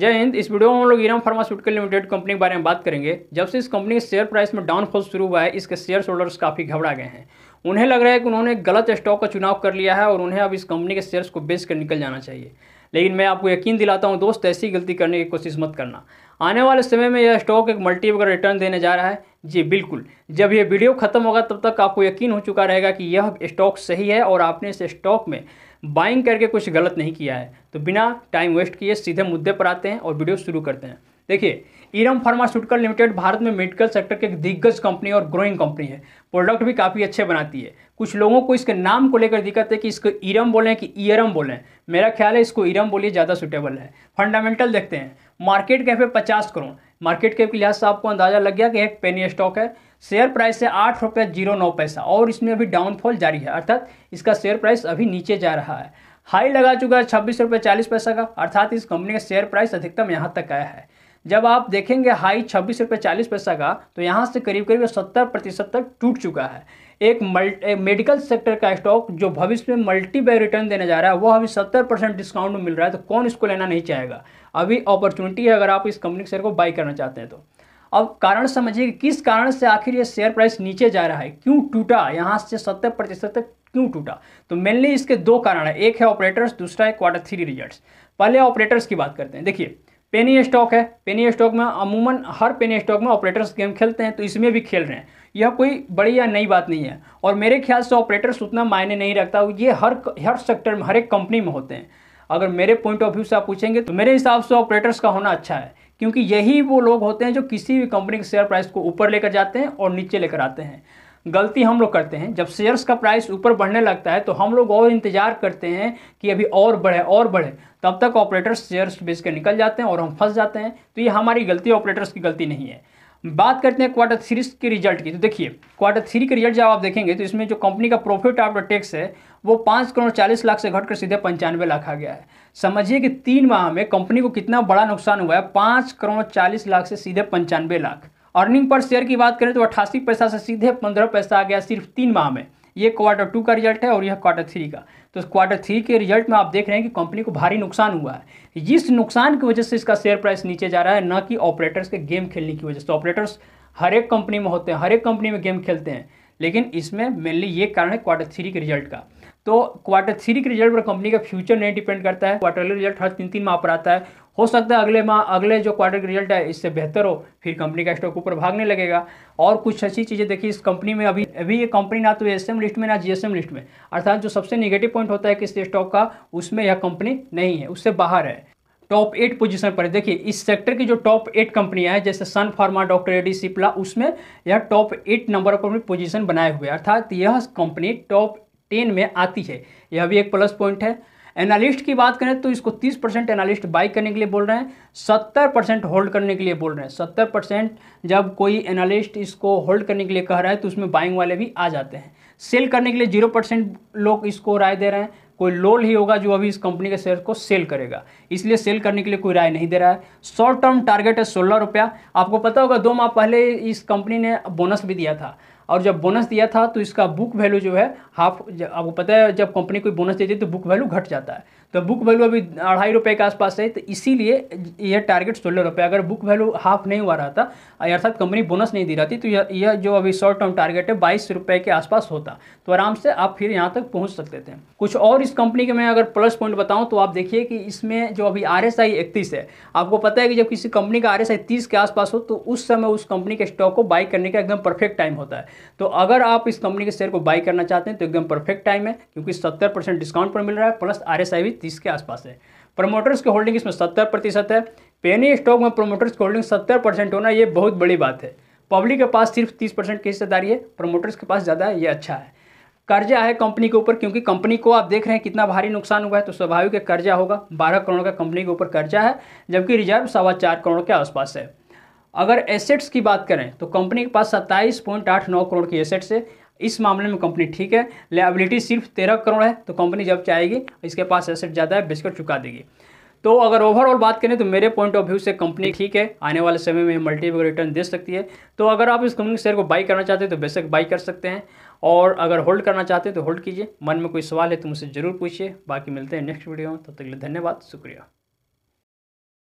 जय हिंद इस वीडियो में हम लोग ईराम फार्मास्यूटिकल लिमिटेड कंपनी के बारे में बात करेंगे जब से इस कंपनी के शेयर प्राइस में डाउनफॉल शुरू हुआ है इसके शेयर होल्डर्स काफ़ी घबरा गए हैं उन्हें लग रहा है कि उन्होंने गलत स्टॉक का चुनाव कर लिया है और उन्हें अब इस कंपनी के शेयर्स को बेच कर निकल जाना चाहिए लेकिन मैं आपको यकीन दिलाता हूँ दोस्त ऐसी गलती करने की कोशिश मत करना आने वाले समय में यह स्टॉक एक मल्टी वगैरह रिटर्न देने जा रहा है जी बिल्कुल जब यह वीडियो खत्म होगा तब तक आपको यकीन हो चुका रहेगा कि यह स्टॉक सही है और आपने इस स्टॉक में बाइंग करके कुछ गलत नहीं किया है तो बिना टाइम वेस्ट किए सीधे मुद्दे पर आते हैं और वीडियो शुरू करते हैं देखिए ईरम फार्मास्यूटिकल लिमिटेड भारत में मेडिकल सेक्टर की एक दिग्गज कंपनी और ग्रोइंग कंपनी है प्रोडक्ट भी काफ़ी अच्छे बनाती है कुछ लोगों को इसके नाम को लेकर दिक्कत है कि इसको ईरम बोलें कि ईरम बोलें मेरा ख्याल है इसको ईरम बोलिए ज़्यादा सुटेबल है फंडामेंटल देखते हैं मार्केट कैप है पचास करोड़ मार्केट कैप के लिहाज से आपको अंदाज़ा लग गया कि एक पेनी स्टॉक है शेयर प्राइस है आठ रुपये जीरो नौ पैसा और इसमें अभी डाउनफॉल जारी है अर्थात इसका शेयर प्राइस अभी नीचे जा रहा है हाई लगा चुका है छब्बीस रुपये चालीस पैसा का अर्थात इस कंपनी का शेयर प्राइस अधिकतम यहाँ तक आया है जब आप देखेंगे हाई छब्बीस रुपये चालीस पैसा का तो यहाँ से करीब करीब सत्तर प्रतिशत तक टूट चुका है एक मल्टी मेडिकल सेक्टर का स्टॉक जो भविष्य में मल्टी बाय रिटर्न देने जा रहा है वह अभी सत्तर परसेंट डिस्काउंट में मिल रहा है तो कौन इसको लेना नहीं चाहेगा अभी अपॉर्चुनिटी है अगर आप इस कंपनी के शेयर को बाई करना चाहते हैं तो अब कारण समझिए कि किस कारण से आखिर ये शेयर प्राइस नीचे जा रहा है क्यों टूटा यहाँ से सत्तर प्रतिशत तक क्यों टूटा तो मेनली इसके दो कारण है एक है ऑपरेटर्स दूसरा है क्वार्टर थ्री रिजल्ट्स पहले ऑपरेटर्स की बात करते हैं देखिए पेनी स्टॉक है पेनी स्टॉक में अमूमन हर पेनी स्टॉक में ऑपरेटर्स गेम खेलते हैं तो इसमें भी खेल रहे हैं यह कोई बड़ी या नई बात नहीं है और मेरे ख्याल से ऑपरेटर्स उतना मायने नहीं रखता ये हर हर सेक्टर में हर एक कंपनी में होते हैं अगर मेरे पॉइंट ऑफ व्यू से आप पूछेंगे तो मेरे हिसाब से ऑपरेटर्स का होना अच्छा है क्योंकि यही वो लोग होते हैं जो किसी भी कंपनी के शेयर प्राइस को ऊपर लेकर जाते हैं और नीचे लेकर आते हैं गलती हम लोग करते हैं जब शेयर्स का प्राइस ऊपर बढ़ने लगता है तो हम लोग और इंतजार करते हैं कि अभी और बढ़े और बढ़े तब तक ऑपरेटर्स शेयर्स बेच कर निकल जाते हैं और हम फंस जाते हैं तो ये हमारी गलती ऑपरेटर्स की गलती नहीं है बात करते हैं क्वार्टर थ्री के रिजल्ट की तो देखिए क्वार्टर थ्री के रिजल्ट जब आप देखेंगे तो इसमें जो कंपनी का प्रॉफिट आफ्टर टैक्स है वो पाँच करोड़ चालीस लाख से घटकर सीधे पंचानवे लाख आ गया है समझिए कि तीन माह में कंपनी को कितना बड़ा नुकसान हुआ है पाँच करोड़ चालीस लाख से सीधे पंचानवे लाख अर्निंग पर शेयर की बात करें तो अट्ठासी पैसा से सीधे पंद्रह पैसा आ गया सिर्फ तीन माह में ये क्वार्टर टू का रिजल्ट है और यह क्वार्टर थ्री का तो क्वार्टर थ्री के रिजल्ट में आप देख रहे हैं कि कंपनी को भारी नुकसान हुआ है जिस नुकसान की वजह से इसका शेयर प्राइस नीचे जा रहा है न कि ऑपरेटर्स के गेम खेलने की वजह से ऑपरेटर्स हर एक कंपनी में होते हैं हर एक कंपनी में गेम खेलते हैं लेकिन इसमें मेनली ये कारण है क्वार्टर थ्री के रिजल्ट का तो क्वार्टर थ्री के रिजल्ट पर कंपनी का फ्यूचर नहीं डिपेंड करता है क्वार्टरली रिजल्ट हर तीन तीन माह पर आता है हो सकता है अगले माह अगले जो क्वार्टर रिजल्ट है इससे बेहतर हो फिर कंपनी का स्टॉक ऊपर भागने लगेगा और कुछ अच्छी चीज़ें देखिए इस कंपनी में अभी अभी ये कंपनी ना तो एस लिस्ट में ना जी लिस्ट में अर्थात जो सबसे निगेटिव पॉइंट होता है किसी स्टॉक का उसमें यह कंपनी नहीं है उससे बाहर है टॉप एट पोजीशन पर देखिए इस सेक्टर की जो टॉप एट कंपनियां हैं जैसे सन फार्मा डॉक्टर एडी सिप्ला उसमें यह टॉप एट नंबर पर पोजीशन बनाए हुए अर्थात यह कंपनी टॉप टेन में आती है यह भी एक प्लस पॉइंट है एनालिस्ट की बात करें तो इसको 30 परसेंट एनालिस्ट बाई करने के लिए बोल रहे हैं 70 परसेंट होल्ड करने के लिए बोल रहे हैं 70 परसेंट जब कोई एनालिस्ट इसको होल्ड करने के लिए कह रहा है तो उसमें बाइंग वाले भी आ जाते हैं सेल करने के लिए जीरो परसेंट लोग इसको राय दे रहे हैं कोई लोल ही होगा जो अभी इस कंपनी के शेयर को सेल करेगा इसलिए सेल करने के लिए कोई राय नहीं दे रहा है शॉर्ट टर्म टारगेट है सोलह रुपया आपको पता होगा दो माह पहले इस कंपनी ने बोनस भी दिया था और जब बोनस दिया था तो इसका बुक वैल्यू जो है हाफ आपको पता है जब कंपनी कोई बोनस देती है तो बुक वैल्यू घट जाता है तो बुक वैल्यू अभी अढ़ाई रुपये के आसपास है तो इसीलिए यह टारगेट सोलह रुपये अगर बुक वैल्यू हाफ नहीं हुआ रहा था अर्थात कंपनी बोनस नहीं दे रही थी तो यह यह जो अभी शॉर्ट टर्म टारगेट है बाईस रुपये के आसपास होता तो आराम से आप फिर यहाँ तक पहुँच सकते थे कुछ और इस कंपनी के मैं अगर प्लस पॉइंट बताऊँ तो आप देखिए कि इसमें जो अभी आर एस आई इकतीस है आपको पता है कि जब किसी कंपनी का आर एस आई तीस के आसपास हो तो उस समय उस कंपनी के स्टॉक को बाई करने का एकदम परफेक्ट टाइम होता है तो अगर आप इस कंपनी के शेयर को बाई करना चाहते हैं तो एकदम परफेक्ट टाइम है क्योंकि सत्तर परसेंट डिस्काउंट पर मिल रहा है प्लस आर एस आई भी तीस के आसपास है प्रमोटर्स की होल्डिंग इसमें सत्तर प्रतिशत है पेनी स्टॉक में प्रमोटर्स की होल्डिंग सत्तर परसेंट होना ये बहुत बड़ी बात है पब्लिक के पास सिर्फ तीस परसेंट की हिस्सेदारी है प्रमोटर्स के पास ज़्यादा है ये अच्छा है कर्जा है कंपनी के ऊपर क्योंकि कंपनी को आप देख रहे हैं कितना भारी नुकसान हुआ है तो स्वाभाविक है कर्जा होगा बारह करोड़ का कंपनी के ऊपर कर्जा है जबकि रिजर्व सवा चार करोड़ के आसपास है अगर एसेट्स की बात करें तो कंपनी के पास सत्ताईस पॉइंट आठ नौ करोड़ की एसेट्स है इस मामले में कंपनी ठीक है लाइबिलिटी सिर्फ तेरह करोड़ है तो कंपनी जब चाहेगी इसके पास एसेट ज़्यादा है बेचकर चुका देगी तो अगर ओवरऑल बात करें तो मेरे पॉइंट ऑफ व्यू से कंपनी ठीक है आने वाले समय में मल्टीपल रिटर्न दे सकती है तो अगर आप इस कंपनी शेयर को बाई करना चाहते हैं तो बेशक बाई कर सकते हैं और अगर होल्ड करना चाहते हैं तो होल्ड कीजिए मन में कोई सवाल है तो मुझसे ज़रूर पूछिए बाकी मिलते हैं नेक्स्ट वीडियो में तब तो तक के लिए धन्यवाद शुक्रिया